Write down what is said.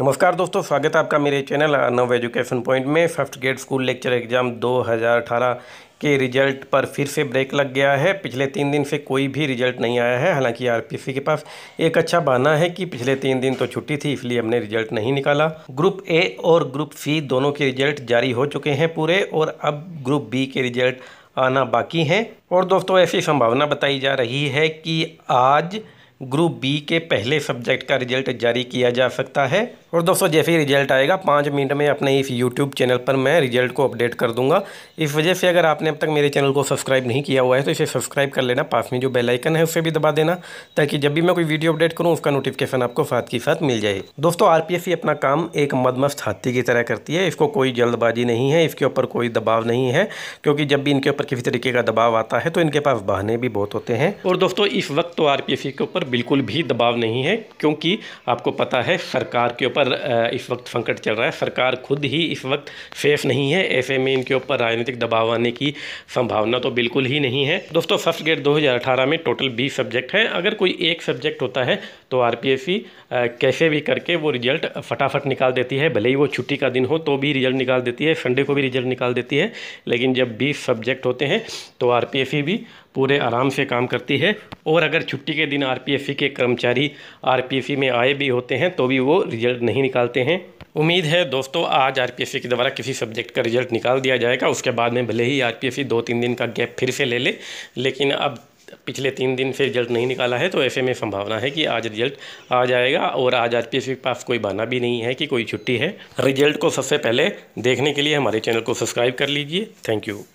नमस्कार दोस्तों स्वागत है आपका मेरे चैनल नव एजुकेशन पॉइंट में fifth grade school lecture exam 2018 के रिजल्ट पर फिर से ब्रेक लग गया है पिछले तीन दिन से कोई भी रिजल्ट नहीं आया है हालांकि आरपीसी के पास एक अच्छा बहाना है कि पिछले तीन दिन तो छुट्टी थी इसलिए हमने रिजल्ट नहीं निकाला ग्रुप ए और ग्रुप सी दोनों के रिजल्ट जारी हो चुके हैं पूरे और अब ग्रुप बी के रिजल्ट आना बाकी हैं और दोस्तों ऐसी संभावना बताई जा रही है कि आज ग्रुप बी के पहले सब्जेक्ट का रिजल्ट जारी किया जा सकता है और दोस्तों जैसे ही रिजल्ट आएगा पाँच मिनट में अपने इस यूट्यूब चैनल पर मैं रिजल्ट को अपडेट कर दूंगा इस वजह से अगर आपने अब तक मेरे चैनल को सब्सक्राइब नहीं किया हुआ है तो इसे सब्सक्राइब कर लेना पास में जो बेलाइकन है उसे भी दबा देना ताकि जब भी मैं कोई वीडियो अपडेट करूँ उसका नोटिफिकेशन आपको साथ ही साथ मिल जाए दोस्तों आर अपना काम एक मदमस्त हाथी की तरह करती है इसको कोई जल्दबाजी नहीं है इसके ऊपर कोई दबाव नहीं है क्योंकि जब भी इनके ऊपर किसी तरीके का दबाव आता है तो इनके पास बहाने भी बहुत होते हैं और दोस्तों इस वक्त तो आर के ऊपर बिल्कुल भी दबाव नहीं है क्योंकि आपको पता है सरकार के ऊपर इस वक्त संकट चल रहा है सरकार खुद ही इस वक्त सेफ नहीं है ऐसे में इनके ऊपर राजनीतिक दबाव आने की संभावना तो बिल्कुल ही नहीं है दोस्तों फर्स्ट ग्रेड दो में टोटल बीस सब्जेक्ट हैं अगर कोई एक सब्जेक्ट होता है तो आर कैसे भी करके वो रिजल्ट फटाफट निकाल देती है भले ही वो छुट्टी का दिन हो तो भी रिजल्ट निकाल देती है संडे को भी रिजल्ट निकाल देती है लेकिन जब बीस सब्जेक्ट होते हैं तो आर भी पूरे आराम से काम करती है और अगर छुट्टी के दिन आरपीएफसी के कर्मचारी आरपीएफसी में आए भी होते हैं तो भी वो रिजल्ट नहीं निकालते हैं उम्मीद है दोस्तों आज सी के द्वारा किसी सब्जेक्ट का रिजल्ट निकाल दिया जाएगा उसके बाद में भले ही सी दो तीन दिन का गैप फिर से ले ले लेकिन अब पिछले तीन दिन से रिजल्ट नहीं निकाला है तो ऐसे में संभावना है कि आज रिजल्ट आ जाएगा और आज आर के पास कोई बहाना भी नहीं है कि कोई छुट्टी है रिजल्ट को सबसे पहले देखने के लिए हमारे चैनल को सब्सक्राइब कर लीजिए थैंक यू